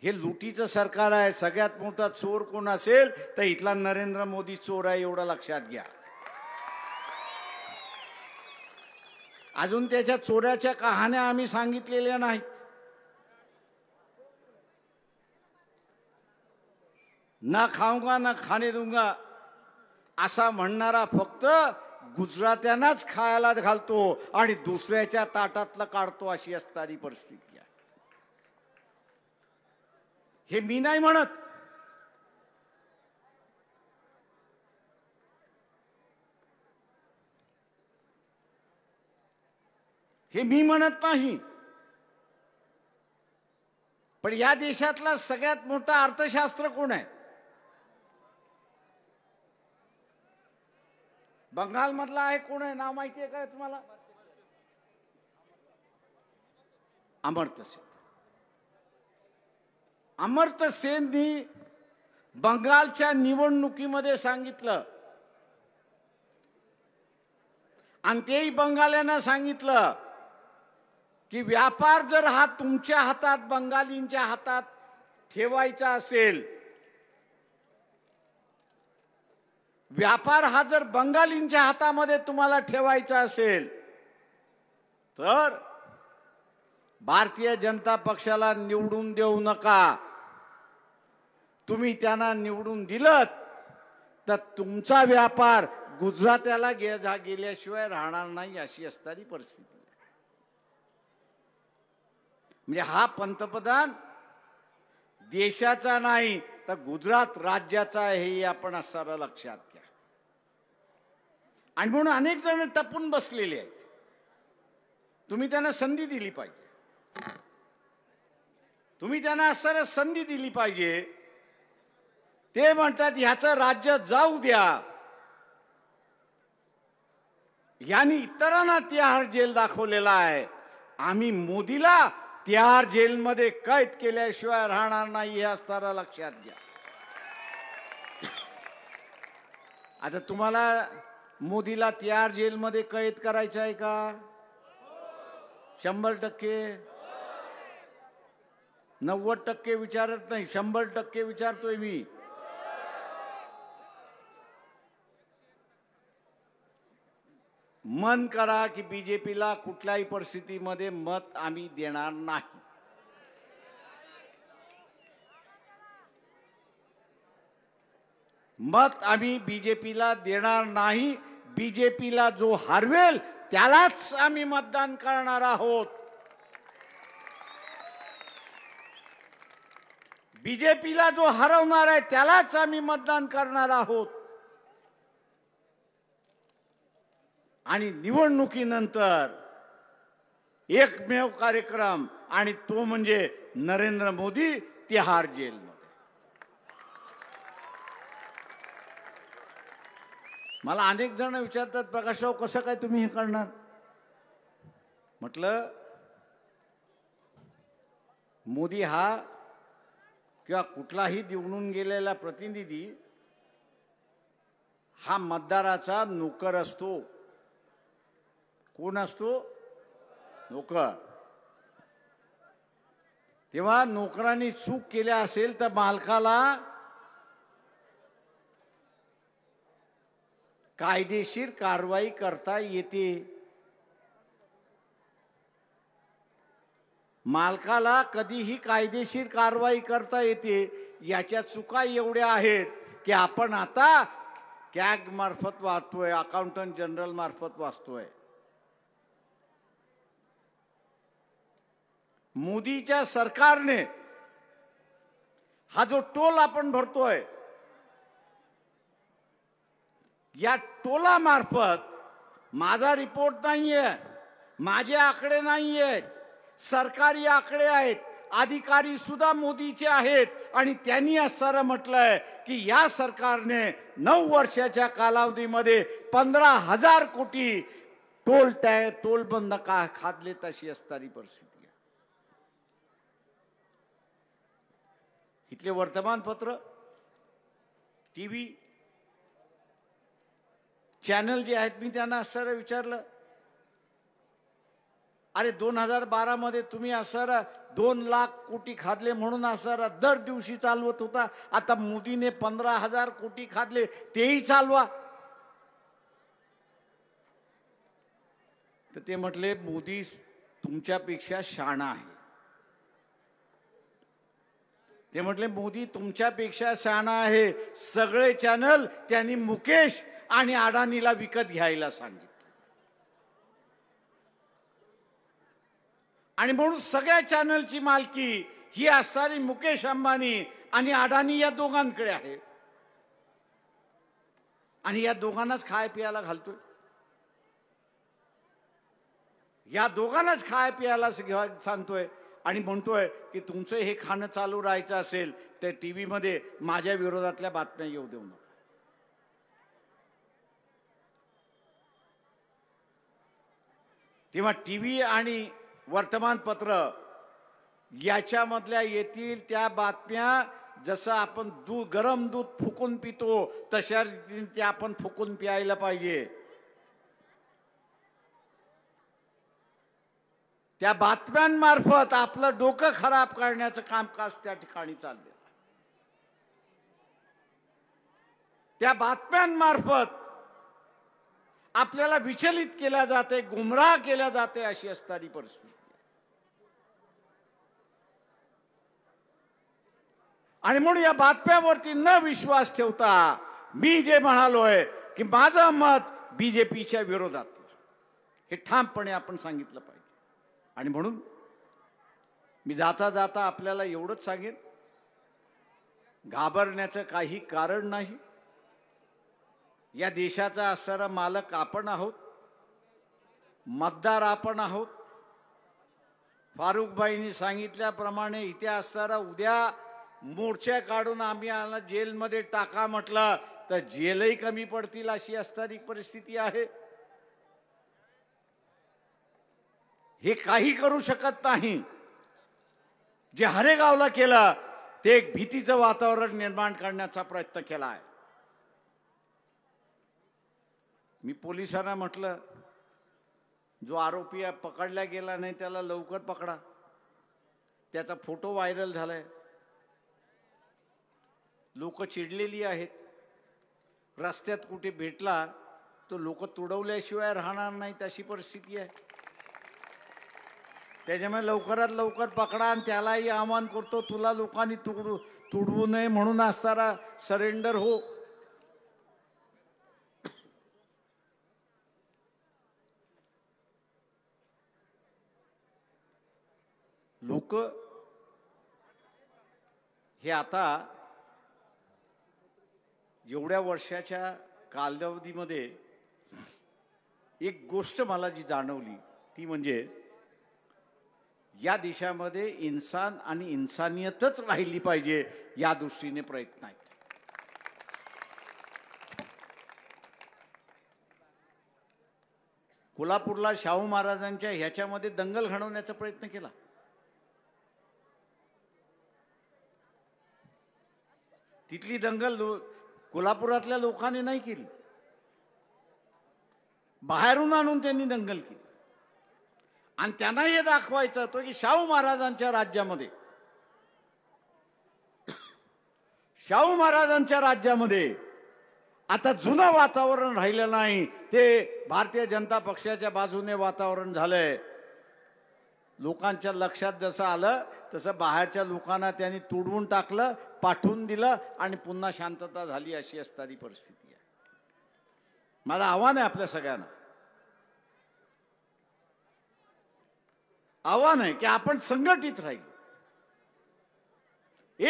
हे लुटीचं सरकार आहे सगळ्यात मोठा चोर कोण असेल तर इथला नरेंद्र मोदी चोर आहे एवढा लक्षात घ्या अजून त्याच्या चोऱ्याच्या कहाण्या आम्ही सांगितलेल्या नाहीत ना खाऊंगा ना खाणे दूंगा असा म्हणणारा फक्त गुजरात्यांनाच खायला घालतो आणि दुसऱ्याच्या ताटातलं काढतो अशी असणारी परिस्थिती आहे हे मी नाही म्हणत हे मी म्हणत नाही पण या देशातला सगळ्यात मोठा अर्थशास्त्र कोण आहे बंगाल बंगालमधला आहे कोण आहे नाव माहिती आहे का तुम्हाला अमर्त्य सेन अमर्त्य सेननी बंगालच्या निवडणुकीमध्ये सांगितलं आणि तेही बंगाल्यांना सांगितलं की व्यापार जर हा तुमच्या हातात बंगालींच्या हातात ठेवायचा असेल व्यापार हा जर बंगालींच्या हातामध्ये तुम्हाला ठेवायचा असेल तर भारतीय जनता पक्षाला निवडून देऊ नका तुम्ही त्यांना निवडून दिलं तर तुमचा व्यापार गुजरात्याला गे गेल्याशिवाय राहणार नाही अशी असणारी परिस्थिती म्हणजे हा पंतप्रधान देशाचा नाही तर गुजरात राज्याचा हे आपण असणारं लक्षात आणि म्हणून अनेक जण टपून बसलेले आहेत तुम्ही त्यांना संधी दिली पाहिजे तुम्ही त्यांना असणाऱ्या संधी दिली पाहिजे ते म्हणतात ह्याचं राज्य जाऊ द्या यांनी इतरांना तिहार जेल दाखवलेला आहे आम्ही मोदीला तिहार जेलमध्ये कैद केल्याशिवाय राहणार नाही हे असताना लक्षात घ्या आता तुम्हाला मोदीला त्यार जेलमध्ये कैद करायचं आहे का शंभर टक्के नव्वद टक्के विचारत नाही शंभर टक्के विचारतोय मी मन करा की बीजेपीला कुठल्याही परिस्थितीमध्ये मत आम्ही देणार नाही मत आम्ही बी जे पीला देणार नाही बी जे पीला जो हारवेल त्यालाच आम्ही मतदान करणार आहोत बी जे पीला जो हरवणार आहे त्यालाच आम्ही मतदान करणार आहोत आणि निवडणुकीनंतर एकमेव कार्यक्रम आणि तो म्हणजे नरेंद्र मोदी तिहार जेल मला अनेक जण विचारतात प्रकाशराव कसं काय तुम्ही हे करणार म्हटलं मोदी हा किंवा कुठलाही दिवणून गेलेला प्रतिनिधी हा मतदाराचा नोकर असतो कोण असतो नोकर तेव्हा नोकरांनी चूक केल्या असेल तर मालकाला कायदेशीर कारवाई करता येते मालकाला कधीही कायदेशीर कारवाई करता येते याच्या चुका एवढ्या आहेत की आपण आता कॅग मार्फत वाचतोय अकाउंटंट जनरल मार्फत वाचतोय मोदीच्या सरकारने हा जो टोल आपण भरतोय या टोलामार्फत माझा रिपोर्ट नाही आहे माझे आकडे नाही आहेत सरकारी आकडे आहेत अधिकारी सुद्धा मोदीचे आहेत आणि त्यांनी असणारं म्हटलंय की या सरकारने नऊ वर्षाच्या कालावधीमध्ये पंधरा हजार कोटी टोल टॅ टोल बंद का खादले तशी असणारी परिस्थिती इथले वर्तमानपत्र टी व्ही चॅनल जे आहेत मी त्यांना सर विचारलं अरे दोन हजार मध्ये तुम्ही असर दोन लाख कोटी खादले म्हणून असर दर दिवशी चालवत होता आता मोदीने पंधरा हजार कोटी खादले तेही चालवा तर ते म्हटले मोदी तुमच्यापेक्षा शाणा आहे ते म्हटले मोदी तुमच्यापेक्षा शाणा आहे सगळे चॅनल त्यांनी मुकेश आणि अडाणीला विकत घ्यायला सांगितलं आणि म्हणून सगळ्या चॅनलची मालकी ही असणारी मुकेश अंबानी आणि अडाणी या दोघांकडे आहे आणि या दोघांनाच खाय पियाला घालतोय या दोघांनाच खाय पियाला सांगतोय आणि म्हणतोय की तुमचं हे खाणं चालू राहायचं असेल तर टी व्हीमध्ये माझ्या विरोधातल्या बातम्या येऊ देऊ नका तेव्हा टी व्ही आणि वर्तमानपत्र याच्यामधल्या येतील त्या बातम्या जसं आपण दू गरम दूध फुकून पितो तशा रीतीने ते आपण फुकून प्यायला पाहिजे त्या बातम्यांमार्फत आपलं डोकं खराब करण्याचं कामकाज त्या ठिकाणी चाललेलं त्या बातम्यांमार्फत आपल्याला विचलित केल्या जाते गुमराह केल्या जाते अशी असणारी परिस्थिती आणि म्हणून या बातम्यावरती न विश्वास ठेवता मी जे म्हणालोय की माझं मत बीजेपीच्या विरोधात हे ठामपणे आपण सांगितलं पाहिजे आणि म्हणून मी जाता जाता आपल्याला एवढंच सांगेन घाबरण्याचं काही कारण नाही या देशाचा असणारा मालक आपण आहोत मतदार आपण आहोत फारुखबाईंनी सांगितल्याप्रमाणे इथे असणारा उद्या मोर्चा काढून आम्ही आला जेलमध्ये टाका म्हटलं तर जेलही कमी पडतील अशी असणारी परिस्थिती आहे हे काही करू शकत नाही जे हरेगावला केलं ते एक भीतीचं वातावरण निर्माण करण्याचा प्रयत्न केला आहे मी पोलिसांना म्हटलं जो आरोपी पकडला गेला नाही त्याला लवकर पकडा त्याचा फोटो व्हायरल झालाय लोक चिडलेली आहेत रस्त्यात कुठे भेटला तो लोक तुडवल्याशिवाय राहणार नाही अशी परिस्थिती आहे त्याच्यामुळे लवकरात लवकर पकडा आणि त्यालाही आव्हान करतो तुला लोकांनी तुडू तुडवू नये म्हणून असताना सरेंडर हो लोक हे आता एवढ्या वर्षाच्या कालावधीमध्ये एक गोष्ट मला जी जाणवली ती म्हणजे या देशामध्ये इन्सान आणि इन्सानियतच राहिली पाहिजे या दृष्टीने प्रयत्न आहेत कोल्हापूरला शाहू महाराजांच्या ह्याच्यामध्ये दंगल घडवण्याचा प्रयत्न केला तिथली दंगल लो कोल्हापुरातल्या लोकांनी नाही केली बाहेरून आणून त्यांनी दंगल केली आणि त्यांना हे दाखवायचं होतं की शाहू महाराजांच्या राज्यामध्ये शाहू महाराजांच्या राज्यामध्ये आता जुनं वातावरण राहिलं नाही ते भारतीय जनता पक्षाच्या बाजूने वातावरण झालंय लोकांच्या लक्षात जसं आलं तसं बाहेरच्या लोकांना त्यांनी तुडवून टाकलं पाठवून दिलं आणि पुन्हा शांतता झाली अशी असणारी परिस्थिती आहे माझं आव्हान आहे आपल्या सगळ्यांना आव्हान आहे की आपण संघटित राहील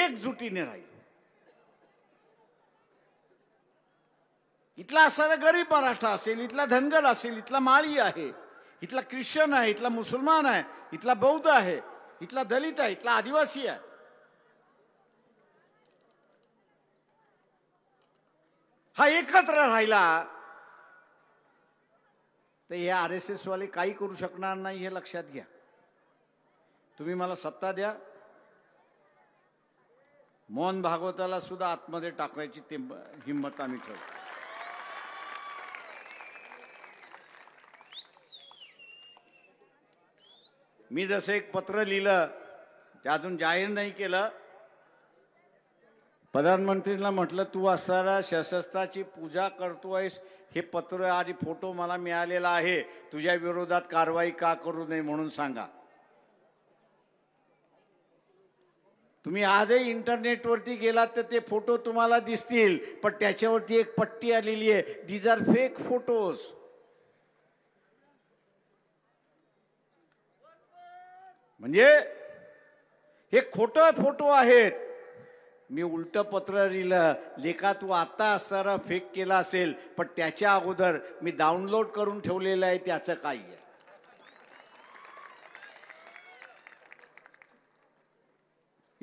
एकजुटीने राहील इथला असणारा गरीब मराठा असेल इथला धनगर असेल इथला माळी आहे इथला ख्रिश्चन आहे इथला मुसलमान आहे इथला बौद्ध आहे इथला दलित आहे इथला आदिवासी आहे हा एकत्र राहिला तर हे आर एस एसवाले काही करू शकणार नाही हे लक्षात घ्या तुम्ही मला सत्ता द्या मोहन भागवताला सुद्धा आतमध्ये टाकायची ते हिंमत आम्ही ठेवतो मी जसं एक पत्र लिहिलं ते अजून जाहीर नाही केलं प्रधानमंत्रींना म्हटलं तू असणाऱ्या सशस्त्राची पूजा करतो आहेस हे पत्र आणि फोटो मला मिळालेला आहे तुझ्या विरोधात कारवाई का करू नये म्हणून सांगा तुम्ही आजही इंटरनेटवरती गेलात तर ते फोटो तुम्हाला दिसतील पण त्याच्यावरती एक पट्टी आलेली आहे दीज आर फेक फोटोज म्हणजे हे खोटं फोटो आहेत मी उलटं पत्र लिहिलं लेखा तू आता असणारा फेक केला असेल पण त्याच्या अगोदर मी डाउनलोड करून ठेवलेलं आहे त्याचं काय आहे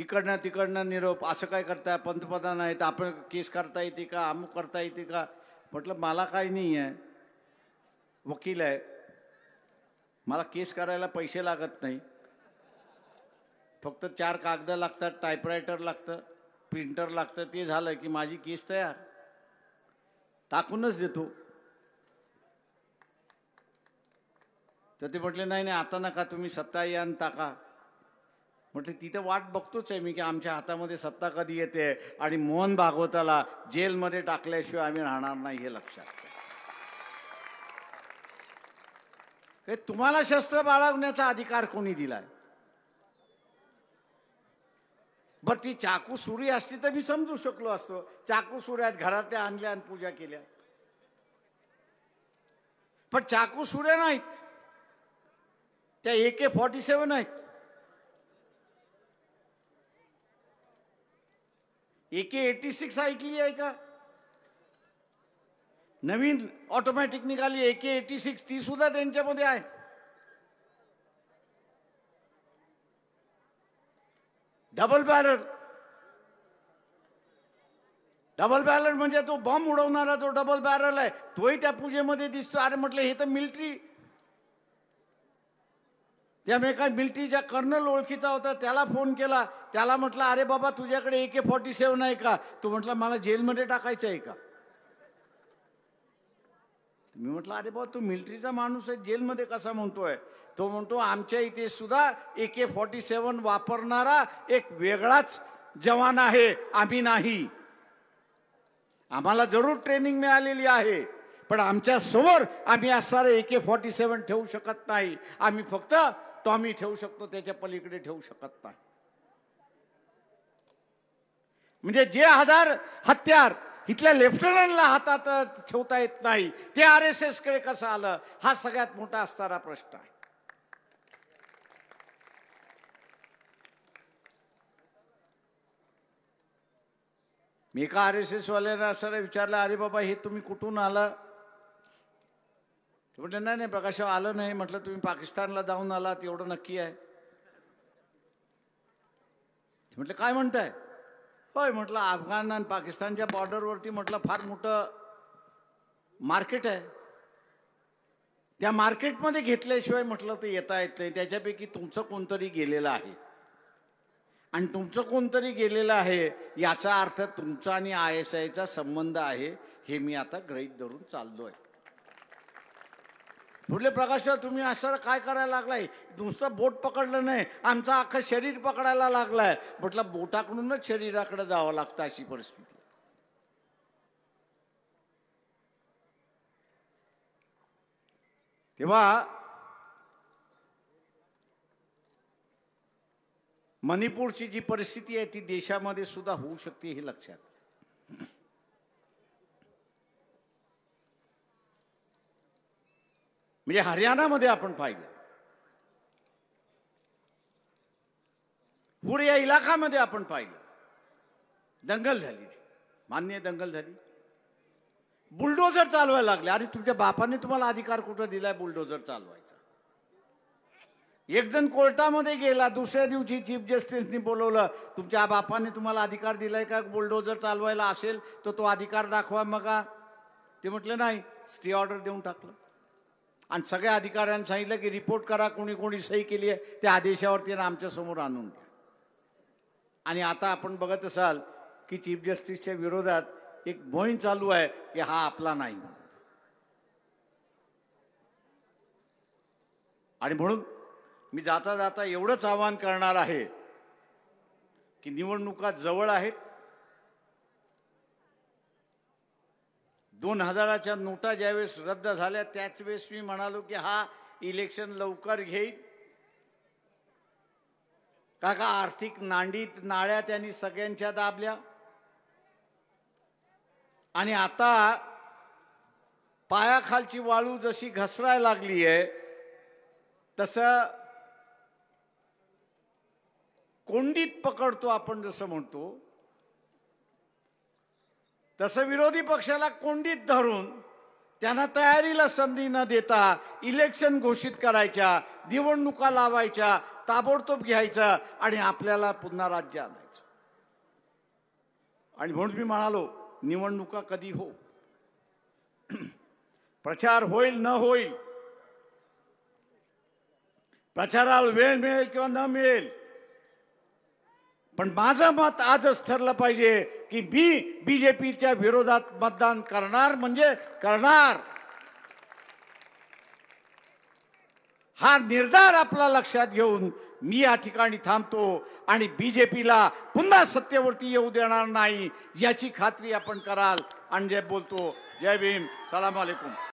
इकडनं तिकडनं निरोप असं काय करताय पंतप्रधान आहेत आपण केस करता येते का अमुक करता येते का म्हटलं मला काय नाही आहे वकील आहे मला केस करायला पैसे लागत नाही फक्त चार कागद लागतात टायपरायटर लागतं प्रिंटर लागतं ते झालं की माझी केस तयार टाकूनच देतो तर ते म्हटले नाही नाही आता नका तुम्ही सत्ता या टाका म्हटले तिथं वाट बघतोच आहे मी की आमच्या हातामध्ये सत्ता कधी येते आणि मोहन भागवताला जेलमध्ये टाकल्याशिवाय आम्ही राहणार नाही हे लक्षात तुम्हाला शस्त्र बाळगण्याचा अधिकार कोणी दिलाय बरं ती चाकू सुरी असती तर मी समजू शकलो असतो चाकू सुऱ्यात घरात आणल्या आणि पूजा केल्या पण चाकू सुऱ्या नाहीत त्या ए के फॉर्टी सेवन आहेत ए के एटी सिक्स ऐकली आहे का नवीन ऑटोमॅटिक निघाली के एटी सिक्स ती सुद्धा त्यांच्यामध्ये आहे डबल बॅरल डबल बॅलर म्हणजे तो बॉम्ब उडवणारा जो डबल बॅरल आहे तोही त्या पूजेमध्ये दिसतो अरे म्हटलं हे तर मिलिटरी त्यामुळे काय मिलिटरीच्या कर्नल ओळखीचा होता त्याला फोन केला त्याला म्हटलं अरे बाबा तुझ्याकडे ए के फॉर्टी सेवन आहे का तू म्हटला मला जेलमध्ये टाकायचं आहे का मी म्हटलं अरे बाबा तू मिलिटरीचा माणूस आहे जेलमध्ये कसा म्हणतोय तो म्हणतो आमच्या इथे सुद्धा ए के फॉर्टी सेवन वापरणारा एक वेगळाच जवान आहे आम्ही नाही आम्हाला जरूर ट्रेनिंग मिळालेली आहे पण आमच्या समोर आम्ही असणारे ए के फॉर्टी सेवन ठेवू शकत नाही आम्ही फक्त टॉमी ठेवू शकतो त्याच्या पलीकडे ठेवू शकत नाही म्हणजे जे हजार हत्यार इथल्या लेफ्टनंटला हातात ठेवता येत नाही ते आर एस कडे कसं आलं हा सगळ्यात मोठा असणारा प्रश्न आहे मी एका आर एस वाल्यानं असं विचारलं अरे बाबा हे तुम्ही कुठून आलं ते म्हटलं नाही नाही प्रकाश आलं नाही म्हटलं तुम्ही पाकिस्तानला जाऊन आलात एवढं नक्की आहे म्हटलं काय म्हणताय होय म्हटलं अफगाण आणि पाकिस्तानच्या बॉर्डरवरती म्हटलं फार मोठं मार्केट आहे त्या मार्केटमध्ये घेतल्याशिवाय म्हटलं ते येता येत नाही त्याच्यापैकी तुमचं कोणतरी गेलेलं आहे आणि तुमचं कोणतरी गेलेलं आहे याचा अर्थ तुमचा आणि आय एस आयचा संबंध आहे हे मी आता ग्रहित धरून चाललो आहे म्हटले प्रकाशराव तुम्ही असं काय करायला लागलाय दुसरं बोट पकडलं नाही आमचं अख्खं शरीर पकडायला लागलाय म्हटलं बोटाकडूनच शरीराकडे जावं लागतं अशी परिस्थिती तेव्हा मणिपूरची जी परिस्थिती आहे ती देशामध्ये सुद्धा होऊ शकते हे लक्षात म्हणजे हरियाणामध्ये आपण पाहिलं पूर या इलाकामध्ये आपण पाहिलं दंगल झाली मान्य दंगल झाली बुलडोझर चालवायला लागले अरे तुमच्या बापाने तुम्हाला अधिकार कुठं दिलाय बुलडोजर चालवायचा एक जण कोर्टामध्ये गेला दुसऱ्या दिवशी चीफ जस्टिसनी बोलवलं तुमच्या बापाने तुम्हाला अधिकार दिलाय का बुलडोजर चालवायला असेल तर तो, अधिकार दाखवा मग ते म्हटलं नाही स्टे ऑर्डर देऊन टाकलं आणि सगळ्या अधिकाऱ्यांनी सांगितलं की रिपोर्ट करा कोणी कोणी सही केली आहे त्या आदेशावरती आमच्यासमोर आणून द्या आणि आता आपण बघत असाल की चीफ जस्टिसच्या विरोधात एक मोहीम चालू आहे की हा आपला नाही आणि म्हणून मी जाता जाता एवढंच आवाहन करणार आहे की निवडणुका जवळ आहेत दोन हजाराच्या नोटा ज्यावेळेस रद्द झाल्या त्याच वेळेस मी म्हणालो की हा इलेक्शन लवकर घेईल काका आर्थिक नांडीत नाळ्या त्यांनी सगळ्यांच्या दाबल्या आणि आता पायाखालची वाळू जशी घसरायला लागली आहे तसं कोंडीत पकडतो आपण जसं म्हणतो तसं विरोधी पक्षाला कोंडीत धरून त्यांना तयारीला संधी न देता इलेक्शन घोषित करायच्या निवडणुका लावायच्या ताबडतोब घ्यायचा आणि आपल्याला पुन्हा राज्य आणायचं आणि म्हणून मी म्हणालो निवडणुका कधी हो प्रचार होईल न होईल प्रचाराला वेळ मिळेल किंवा न मिळेल पण माझं मत आजच ठरलं पाहिजे की मी बी विरोधात मतदान करणार म्हणजे करणार हा निर्धार आपला लक्षात घेऊन मी या ठिकाणी थांबतो आणि बी जे पीला पुन्हा सत्तेवरती येऊ देणार नाही याची खात्री आपण कराल आणि जय बोलतो जय भीम सलाम अलेकुम